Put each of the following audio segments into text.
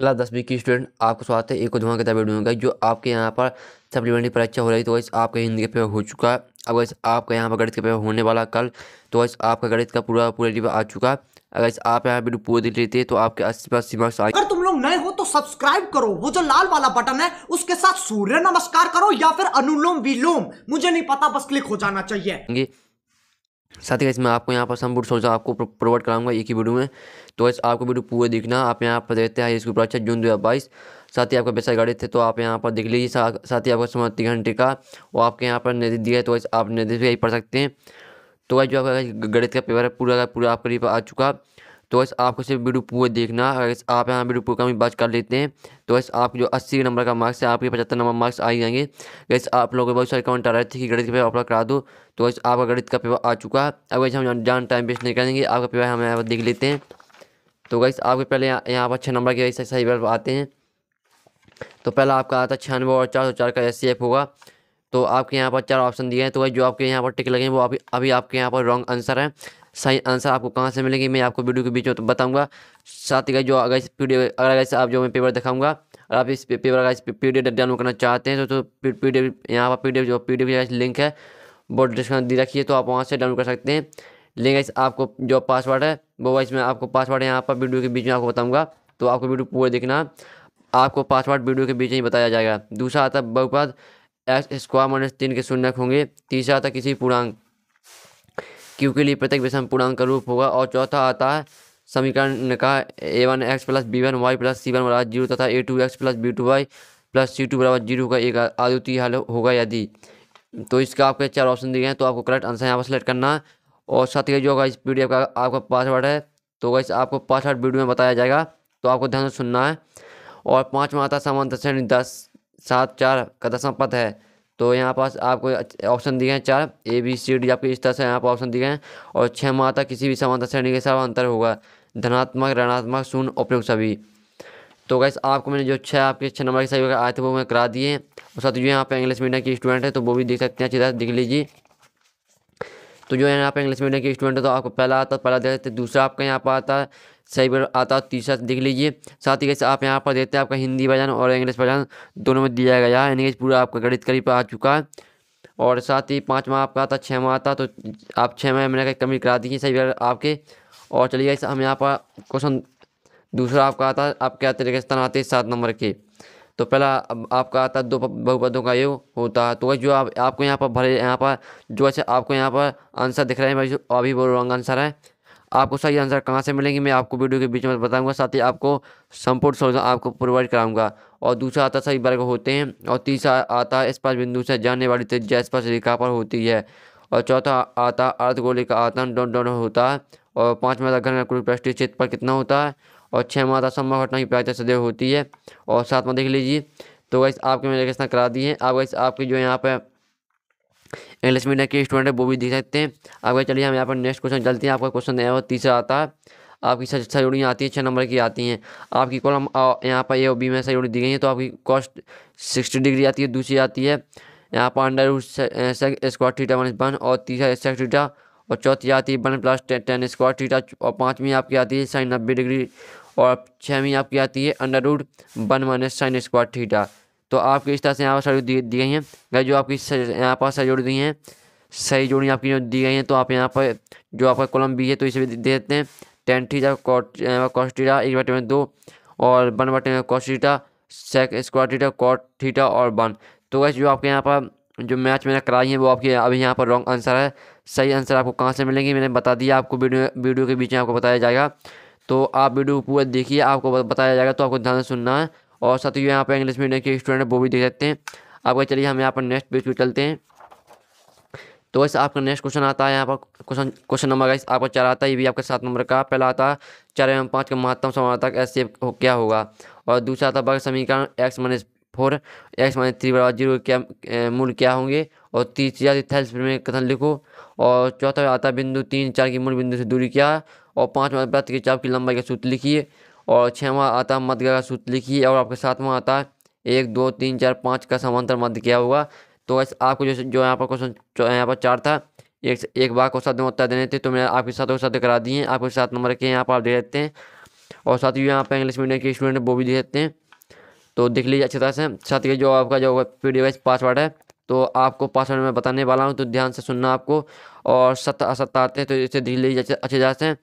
class दस B की student आपको स्वागत है एक धुआं किताब वीडियो का जो आपके यहाँ पर सप्लीमेंट्री परीक्षा अच्छा हो रही तो वैसे आपके हिंदी का पेपर हो चुका है अब वैसे आपका यहाँ पर गणित का पेपर होने वाला कल तो वैसे आपका गणित का पूरा पूरा डिब्बा आ चुका अगर आप यहाँ वीडियो पूरी देख लेते तो आपके अस्सी पास मार्क्स आए अगर तुम लोग नए हो तो सब्सक्राइब करो वो जो लाल वाला बटन है उसके साथ सूर्य नमस्कार करो या फिर अनुलोम विलोम मुझे नहीं पता बस क्लिक हो जाना चाहिए साथ ही मैं आपको यहाँ पर सम सोचा आपको प्रोवाइड कराऊंगा एक ही वीडियो में तो इस आपको वीडियो पूरे देखना आप यहाँ पर देखते हैं इसके ऊपर अच्छा जून दो हज़ार बाईस साथ ही आपका बेसाई गाड़ी थे तो आप यहाँ पर देख लीजिए साथ ही आपका समय तीन घंटे का वो आपके यहाँ पर निर्देश दिया है तो आप निर्देश भी यही पढ़ सकते हैं तो वह जो आपका गणित का पेपर है पूरा का पूरा आपके लिए आ चुका तो बस आपको सिर्फ वीडियो पूरा देखना अगर आप यहाँ वीडियो पूरा भी बच कर लेते हैं तो बस आपको जो अस्सी नंबर का मार्क्स है आपके पचहत्तर नंबर मार्क्स आ जाएंगे वैसे आप लोगों के बहुत सारे कमेंट आ रहे थे कि गणित का पेपर अपना करा दो तो वैसे आपका गणित का पेपर आ चुका है अब वैसे हम जान टाइम वेस्ट नहीं करेंगे आपका पेपर हम यहाँ पर देख लेते हैं तो गैस आपके पहले यहाँ पर छः नंबर के वैसे सही पेपर आते हैं तो पहला आपका आता है छियानवे और चार सौ चार का एस होगा तो आपके यहाँ पर चार ऑप्शन दिए हैं तो वही जो आपके यहाँ पर टिक लगे हैं वो अभी अभी आपके यहाँ पर रॉन्ग आंसर है सही आंसर आपको कहाँ से मिलेगी मैं आपको वीडियो के बीच में तो बताऊँगा साथ ही जो अगर इस वीडियो अगर ऐसे आप जो मैं पेपर दिखाऊँगा और आप इस पेपर अगर पी डी डाउनलोड करना चाहते हैं तो तो पी डी यहाँ पर पी डी जो पी डी लिंक है वो डिस्क्रिप्शन दी रखी है तो आप वहाँ से डाउनलोड कर सकते हैं लिंक ऐसे आपको जो पासवर्ड है वो वाइस में आपको पासवर्ड यहाँ पर वीडियो के बीच में आपको बताऊँगा तो आपको वीडियो पूरा देखना आपको पासवर्ड वीडियो के बीच में ही बताया जाएगा दूसरा आता है बहुपद एक्स स्क्वायर माइनस तीन के शून्य होंगे तीसरा आता किसी पूर्णांक क्यू के लिए प्रत्येक विषम पूर्णांक का रूप होगा और चौथा आता है समीकरण का a one x plus b one y plus c one बराबर जीरो तथा a two x plus b two y plus c two बराबर जीरो का एक आदितीय हल होगा यदि तो इसका आपके चार ऑप्शन दिए हैं तो आपको करेक्ट आंसर यहाँ पर सेलेक्ट करना है और साथ ही जो होगा इस पी का आपका पासवर्ड है तो वैसे आपको पासवर्ड वीडियो में बताया जाएगा तो आपको ध्यान से सुनना है और पाँच आता समान दस सात चार का दशम पद है तो यहाँ पास आपको ऑप्शन दिए हैं चार ए बी सी डी आपके इस तरह से यहाँ पर ऑप्शन दिए हैं और छः तक किसी भी समानता श्रेणी के साथ अंतर होगा धनात्मक ऋणात्मक शून्य उपयोग सभी तो गैस आपको मैंने जो छः आपके छः नंबर के सही वगैरह आए थे वो मैं करा दिए और साथ जो यहाँ पे इंग्लिश मीडियम की स्टूडेंट है तो वो भी देख सकते हैं अच्छी तरह देख लीजिए तो जो यहाँ पे इंग्लिश मीडियम के स्टूडेंट है तो आपको पहला आता है पहला देख सकते दूसरा आपका यहाँ पर आता है सही पर आता है तीसरा देख लीजिए साथ ही कैसे आप यहाँ पर देते हैं आपका हिंदी वर्जन और इंग्लिश वर्जन दोनों में दिया गया है इंग्लिश पूरा आपका गणित करीब आ चुका है और साथ ही पाँचवा आपका आता छः आता तो आप छः में मैंने कमी करा दी सही पर आपके और चलिए हम यहाँ पर क्वेश्चन दूसरा आपका आता है आपके तरीके स्थान आते हैं सात नंबर के तो पहला आपका आता दो बहुपदों का ये होता है तो जो आप आपको यहाँ पर भरे यहाँ पर जो ऐसे आपको यहाँ पर आंसर दिख रहे हैं भाई जो अभी वो रॉन्ग आंसर है आपको सही आंसर कहाँ से मिलेंगे मैं आपको वीडियो के बीच में बताऊंगा साथ ही आपको संपूर्ण सोल्यूशन आपको प्रोवाइड कराऊंगा और दूसरा आता सही वर्ग होते हैं और तीसरा आता है स्पर्श बिंदु से जाने वाली त्रिज्या स्पर्श रेखा पर होती है और चौथा आता अर्धगोली का आतन डोन डोन होता है और पाँचवा आता घन पृष्ठीय क्षेत्र पर कितना होता है और छः माता संभव घटना की प्रायता सदैव होती है और सातवा देख लीजिए तो वैसे आपके मैंने कितना करा दिए है आप वैसे आपके जो यहाँ पर इंग्लिश मीडियम के स्टूडेंट है वो भी देख सकते हैं आगे चलिए हम यहाँ पर नेक्स्ट क्वेश्चन चलते हैं आपका क्वेश्चन नया तीसरा आता है आपकी सही आती हैं छः नंबर की आती हैं आपकी कॉलम यहाँ पर ए और बी में सहयोगी दी गई है तो आपकी कॉस्ट सिक्सटी डिग्री आती है दूसरी आती है यहाँ पर under square theta minus one और तीसरा सेक्स थीटा और चौथी आती है one plus tan square theta और पाँचवीं आपकी आती है साइन नब्बे डिग्री और छवीं आपकी आती है under root one minus sine square theta तो आपकी इस तरह से यहाँ पर सारी दी गई हैं गई जो आपकी यहाँ पर सही जोड़ी दी हैं सही जोड़ी आपकी जो दी गई हैं तो आप यहाँ पर जो आपका कॉलम बी है तो इसे भी दे देते हैं टेन थीटा कॉस एक बटे में दो और वन बटे में cos sec square theta cot theta और वन तो वैसे जो आपके यहाँ पर जो मैच मैंने कराई है वो आपके अभी यहाँ पर रॉन्ग आंसर है सही आंसर आपको कहाँ से मिलेंगे मैंने बता दिया आपको वीडियो वीडियो के बीच में आपको बताया जाएगा तो आप वीडियो पूरा देखिए आपको बताया जाएगा तो आपको ध्यान से सुनना है और साथ ही यहाँ पर इंग्लिश मीडियम के स्टूडेंट वो भी देख सकते हैं अब चलिए हम यहाँ पर नेक्स्ट पेज पर चलते हैं तो वैसे आपका नेक्स्ट क्वेश्चन आता है यहाँ पर क्वेश्चन क्वेश्चन नंबर का आपका चार आता है ये भी आपका सात नंबर का पहला आता है चार एवं पाँच का महत्तम समानता ऐसे हो, क्या होगा और दूसरा आता वर्ग समीकरण x minus four x minus three बराबर जीरो क्या मूल क्या होंगे और तीसरा थैल्स में कथन लिखो और चौथा आता बिंदु तीन चार की मूल बिंदु से दूरी क्या और पाँच में वृत्त के चाप की लंबाई का सूत्र लिखिए और छमा आता है मध्य का सूत्र लिखिए और आपके सातवां आता है एक दो तीन चार पाँच का समांतर मध्य किया होगा तो आपको जो जो यहाँ पर क्वेश्चन यहाँ पर चार था एक एक बार को साथ में उत्तर देने थे तो मैंने आपके साथ साथ करा दिए आपके सात नंबर के यहाँ पर आप दे देते हैं और साथ ही यहाँ पर इंग्लिश मीडियम के स्टूडेंट वो भी दे देते हैं तो देख लीजिए अच्छी तरह से साथ ही जो आपका जो पी डी पासवर्ड है तो आपको पासवर्ड मैं बताने वाला हूँ तो ध्यान से सुनना आपको और सत्ता असत्य आते हैं तो इसे देख लीजिए अच्छे तरह से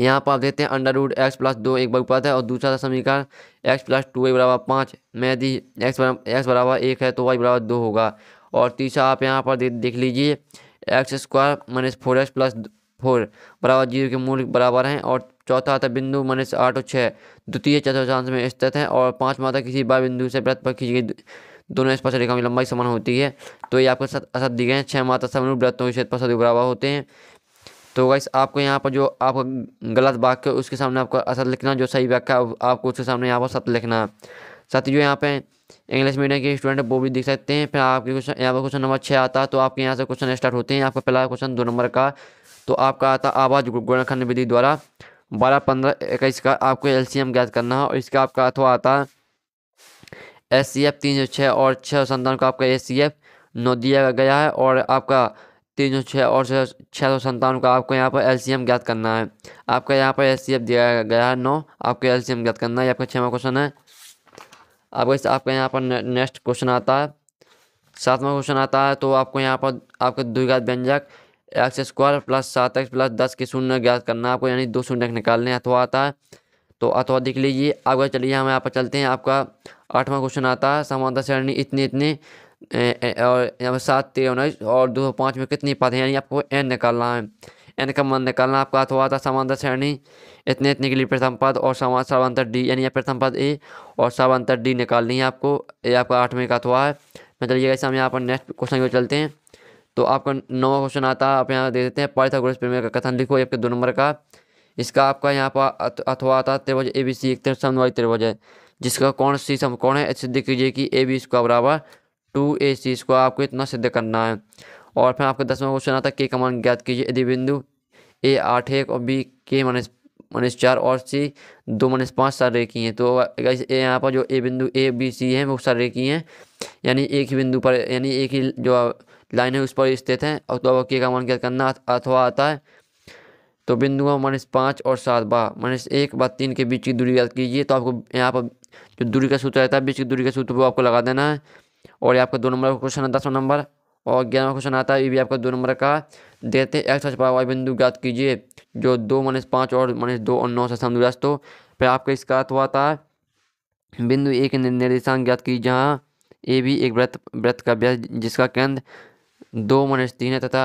यहाँ पर आप देखते हैं अंडर रूट एक्स प्लस दो एक बहुपद है और दूसरा समीकरण एक्स प्लस टू वाई बराबर पाँच में यदि एक्स एक्स बराबर एक है तो वाई बराबर दो होगा और तीसरा आप यहाँ पर देख लीजिए x square minus four x plus four बराबर जीरो के मूल बराबर हैं और चौथा आता बिंदु माइनस आठ और छः द्वितीय चतुर्थांश में स्थित है और पाँचवा आता किसी बार बिंदु से व्रत पर खींची गई दोनों स्पर्श रेखा की लंबाई समान होती है तो ये आपके साथ असर गए हैं छः माता समरूप वृत्तों के बराबर होते हैं तो गाइस आपको यहाँ पर जो आपका गलत वाक्य है उसके सामने आपको असत लिखना जो सही वाक्य आपको उसके सामने यहाँ पर सत्य लिखना साथ ही जो यहाँ पे इंग्लिश मीडियम के स्टूडेंट वो भी दिख सकते हैं फिर आपके क्वेश्चन यहाँ पर क्वेश्चन नंबर छः आता है तो आपके यहाँ से क्वेश्चन स्टार्ट होते हैं आपका पहला क्वेश्चन दो नंबर का तो आपका आता आवाज गोरखंड विधि द्वारा बारह पंद्रह इक्कीस का आपको एल ज्ञात करना है और इसका आपका अथवा आता है एस सी एफ तीन सौ छः और छः संतान का आपका एस सी एफ नौ दिया गया है और आपका तीन सौ छः और छः सौ संतावन का आपको यहाँ पर एलसीएम ज्ञात करना है आपका यहाँ पर एस दिया गया है नौ आपको एलसीएम ज्ञात करना है आपका छवा क्वेश्चन है इस आपका यहाँ पर नेक्स्ट क्वेश्चन आता है सातवां क्वेश्चन आता है तो आपको यहाँ पर आपके द्विघात व्यंजक एक्स स्क्वायर प्लस सात एक्स प्लस दस के शून्य ज्ञात करना है आपको यानी दो शून्य निकालने अथवा आता है तो अथवा दिख लीजिए आगे चलिए हम यहाँ पर चलते हैं आपका आठवां क्वेश्चन आता है समानता श्रेणी इतनी इतनी और यहाँ पर सात तेरह उन्नीस और दो सौ पाँच में कितनी पद हैं यानी आपको एन निकालना है एन का मान निकालना आपका हाथ हुआ था समांतर श्रेणी इतने इतने के लिए प्रथम पद और समान समांतर डी यानी प्रथम पद ए और समांतर डी निकालनी है आपको ये आपका आठवें का हुआ है मैं चलिएगा ऐसे हम यहाँ पर नेक्स्ट क्वेश्चन की चलते हैं तो आपका नौवा क्वेश्चन आता है आप यहाँ दे देते हैं पारिथागोरस प्रमेय का कथन लिखो आपके दो नंबर का इसका आपका यहाँ पर अथवा आता है त्रिभुज ए बी सी एक समन्वय त्रिभुज है जिसका कौन सी समकोण है सिद्ध कीजिए कि ए बी इसका बराबर टू ए सी इसको आपको इतना सिद्ध करना है और फिर आपको दसवां क्वेश्चन आता है के का मान ज्ञात कीजिए यदि बिंदु ए आठ एक और बी के माइनस माइनस चार और सी दो माइनस पाँच सारे रेखी हैं तो ए यहाँ पर जो ए बिंदु ए बी सी हैं वो सारे रेखी हैं यानी एक ही बिंदु पर यानी एक ही जो लाइन है उस पर स्थित हैं और तो अब के का मान ज्ञात करना अथवा आता है तो बिंदु का माइनस पाँच और सात बा माइनस एक बा तीन के बीच की दूरी ज्ञात कीजिए तो आपको यहाँ पर जो दूरी का सूत्र रहता है बीच की दूरी का सूत्र वो आपको लगा देना है और ये आपका दो नंबर का क्वेश्चन है दसवां नंबर और ग्यारहवा क्वेश्चन आता है ये भी आपका दो नंबर का देते एक्स एक्स वाई बिंदु ज्ञात कीजिए जो दो माइनस पाँच और माइनस दो और नौ से समझो तो, दोस्तों फिर आपका इसका अर्थ हुआ था बिंदु एक निर्देशांक ज्ञात कीजिए जहाँ ए भी एक व्रत व्रत का व्यास जिसका केंद्र दो माइनस तीन है तथा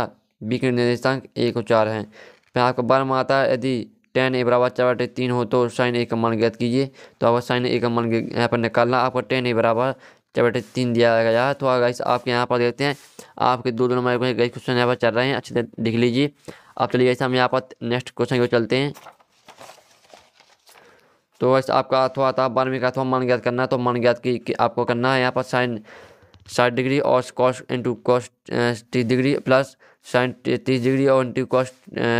बी के निर्देशांक एक और चार हैं फिर आपका बारह में आता है यदि टेन ए बराबर चार बटे तीन हो तो साइन ए का मान ज्ञात कीजिए तो आपका साइन ए का मान यहाँ पर निकालना आपका टेन ए बराबर जब तीन दिया गया तो गाइस आपके यहाँ पर देखते हैं आपके दो दो नंबर गई क्वेश्चन यहाँ पर चल रहे हैं अच्छे से देख लीजिए आप चलिए हम यहाँ पर नेक्स्ट क्वेश्चन की चलते हैं तो वैसे आपका अथवा था बारहवीं का अथवा मन ज्ञात करना है तो मन ज्ञात की, कि आपको करना है यहाँ पर साइन साठ डिग्री और कॉस्ट इंटू कॉस्ट तीस डिग्री प्लस साइन तीस डिग्री और इंटू कॉस्ट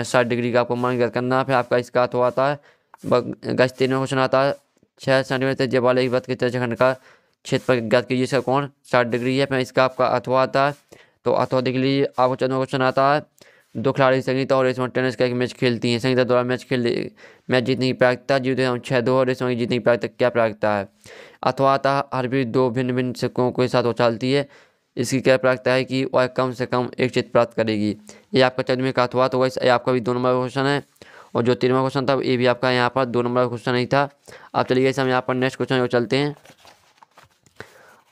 साठ डिग्री का आपको मन ज्ञात करना है फिर आपका इसका अथवा आता है गज तीनों क्वेश्चन आता है छः सेंटीमीटर जब वाले एक बात के खंड का क्षेत्रफल ज्ञात कीजिए इसका कौन साठ डिग्री है फिर इसका आपका अथवा आता है तो अथवा देख लीजिए आपको चौदह क्वेश्चन आता है दो खिलाड़ी संगीता और इसमें टेनिस का एक मैच खेलती हैं संगीता द्वारा मैच खेल मैच जीतने की प्रायिकता जीव छः दो और इसमें जीतने की प्रायिकता क्या प्रायिकता है अथवा आता है हर भी दो भिन्न भिन्न सिक्कों के साथ उछालती है इसकी क्या प्रायिकता है कि वह कम से कम एक चित्र प्राप्त करेगी ये आपका चौदहवें का अथवा तो वैसे आपका भी दो नंबर क्वेश्चन है और जो तीनवा क्वेश्चन था ये भी आपका यहाँ पर दो नंबर क्वेश्चन नहीं था आप चलिए हम यहाँ पर नेक्स्ट क्वेश्चन चलते हैं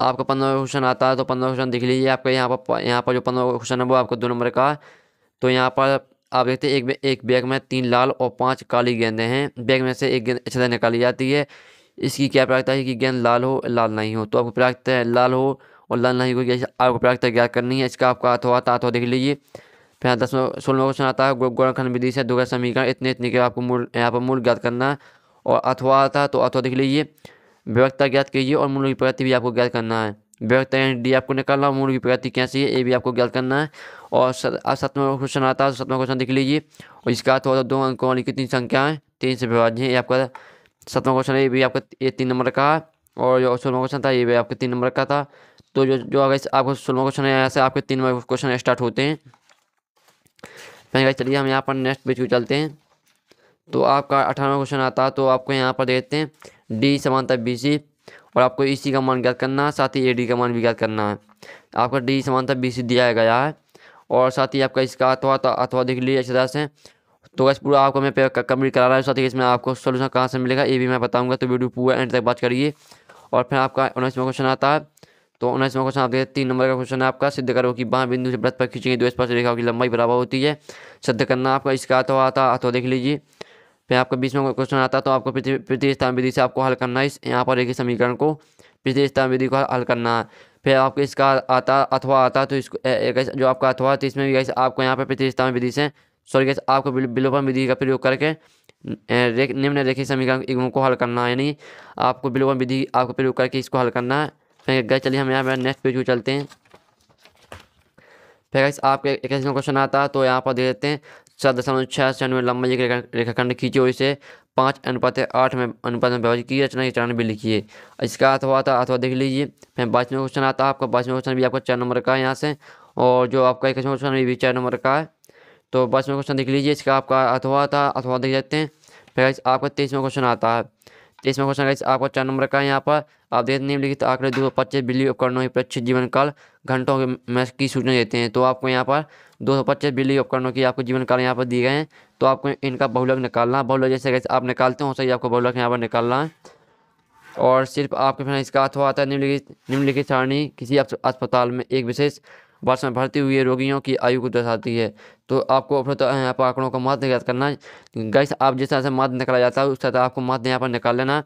आपका पंद्रह क्वेश्चन आता है तो पंद्रह क्वेश्चन दिख लीजिए आपका यहाँ पर यहाँ पर जो पंद्रह क्वेश्चन है वो आपको दो नंबर का तो यहाँ पर आप देखते हैं एक एक बैग में तीन लाल और पांच काली गेंदें हैं बैग में से एक गेंद अच्छे से निकाली जाती है इसकी क्या प्रायिकता है कि गेंद लाल हो लाल नहीं हो तो आपको प्रायिकता है लाल हो और लाल नहीं हो आपको प्रायिकता ज्ञात करनी है इसका आपका हाथों हाथ हाथों देख लीजिए फिर यहाँ दसवें सोलहवा क्वेश्चन आता है गोरखंड विधि से दुर्गा समीकरण इतने इतने के आपको मूल यहाँ पर मूल ज्ञात करना और अथवा आता तो अथवा देख लीजिए व्यवस्था ज्ञात कीजिए और मूल प्रगति भी आपको ज्ञात करना है व्यवस्था यानी डी आपको निकालना मूल प्रगति कैसी है ये भी आपको ज्ञात करना है और सतवा क्वेश्चन आता है तो सतवा क्वेश्चन देख लीजिए और इसका अर्थ होता दो अंकों वाली कितनी है तीन से विभाज्य है ये आपका सातवां क्वेश्चन ये भी आपका ये तीन नंबर का है और जो सोलवा क्वेश्चन था ये भी आपके तीन नंबर का था तो जो जो अगर आपको सोलवा क्वेश्चन है ऐसे आपके तीन नंबर क्वेश्चन स्टार्ट होते हैं चलिए हम यहाँ पर नेक्स्ट पेज को चलते हैं तो आपका अठारहवा क्वेश्चन आता तो आपको यहाँ पर देखते हैं डी समानता बी सी और आपको ई e सी का मान ज्ञात करना है साथ ही ए डी का मान भी ज्ञात करना है आपका डी समानता बी सी दिया गया है और साथ ही आपका इसका अथवा तो अथवा देख लीजिए अच्छी तरह से तो बस पूरा आपको मैं कंप्लीट करा रहा हूँ साथ ही इसमें आपको सोल्यूशन कहाँ से मिलेगा ये भी मैं बताऊँगा तो वीडियो पूरा एंड तक बात करिए और फिर आपका उन्नीसवा क्वेश्चन आता है तो उन्नीसवा क्वेश्चन आप देखते तीन नंबर का क्वेश्चन है आपका सिद्ध करो कि बाह बिंदु से व्रत पर खींची गई दो स्पर्श रेखाओं की लंबाई बराबर होती है सिद्ध करना आपका इसका अथवा आता अथवा देख लीजिए फिर आपका बीच में क्वेश्चन आता तो आपको पृथ्वी स्थान विधि से आपको हल करना है इस यहाँ पर एक ही समीकरण को प्रति स्थान विधि को हल करना है फिर आपको इसका आता अथवा आता तो इसको एक जो आपका अथवा तो इसमें भी आपको यहाँ पर पृथ्वी स्थान विधि से सॉरी गैस आपको विलोपन विधि का प्रयोग करके निम्न रेखी समीकरण को हल करना है यानी आपको विलोपन विधि आपको प्रयोग करके इसको हल करना है फिर गए चलिए हम यहाँ पर नेक्स्ट पेज को चलते हैं फिर गैस आपके एक क्वेश्चन आता है तो यहाँ पर दे देते हैं सात दशमलव छः छियानवे लंबा एक रेखाखंड खींचे और इसे पाँच अनुपात आठ में अनुपात में विभाजित कीजिए रचना के चरण भी लिखिए इसका हुआ था तो अथवा देख लीजिए फिर बाईसवें क्वेश्चन आता है आपका बाईसवें क्वेश्चन भी आपका चार नंबर का है यहाँ से और जो आपका इक्कीसवें क्वेश्चन भी चार नंबर का है तो बाईसवें क्वेश्चन देख लीजिए इसका आपका अथवा हुआ था अथवा देख जाते हैं फिर आपका तेईसवें क्वेश्चन आता है तेईसवा क्वेश्चन का आपका चार नंबर का है यहाँ पर आप देखते निम्न लिखित आंकड़े दो सौ पच्चीस बिजली उपकरणों के प्रक्षित जीवन काल घंटों के मैच की सूचना देते हैं तो आपको यहाँ पर दो सौ पच्चीस बिजली उपकरणों की आपको जीवन काल यहाँ पर दिए गए हैं तो आपको इनका बहुलक निकालना है बहुलक जैसे आप निकालते हो सही आपको बहुलक यहाँ पर निकालना है और सिर्फ आपके फिर इसका अर्थ आता है निम्नलिखित निम्नलिखित सारणी किसी अस्पताल में एक विशेष वर्ष में भर्ती हुए रोगियों की आयु को दर्शाती है तो आपको उपलब्ध तो यहाँ पर आंकड़ों का मध्य ज्ञात करना गैस आप जिस तरह से माध्य निकाला जाता है उस तरह आपको माध्य यहाँ पर निकाल लेना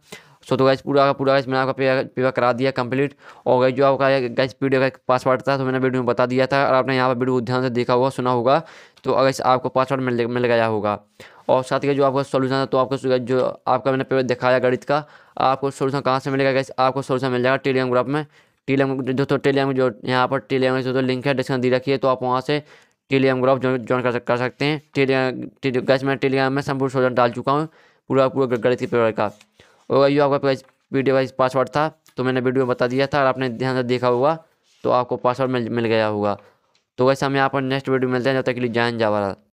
सो तो गैस पूरा पूरा गैस मैंने आपका पेपर करा दिया कंप्लीट और गैस जो आपका गैस वीडियो का पासवर्ड था तो मैंने वीडियो में बता दिया था और आपने यहाँ पर वीडियो ध्यान से देखा होगा सुना होगा तो अगर आपको पासवर्ड मिल मिल गया होगा और साथ ही जो आपका सोल्यूशन था तो आपको जो आपका मैंने पेपर दिखाया गणित का आपको सोल्यूशन कहाँ से मिलेगा गैस आपको सोल्यूशन मिल जाएगा टेलीग्राम ग्रुप में टेलीग्राम तो टेलीग्राम जो यहाँ पर टेलीग्राम जो तो लिंक है डिस्क्रिप्शन दी रखी है तो आप वहाँ से टेलीग्राम ग्रुप ज्वाइन कर, कर सकते हैं टेलीग्राम गैस मैं टेलीग्राम में संपूर्ण सोल्यूशन डाल चुका हूँ पूरा पूरा गणित के पेपर का होगा यू आपका वीडियो वाइज पासवर्ड था तो मैंने वीडियो में बता दिया था और आपने ध्यान से देखा होगा तो आपको पासवर्ड मिल मिल गया होगा तो वैसे हम यहाँ पर नेक्स्ट वीडियो मिलते हैं जब तक के लिए जान जावा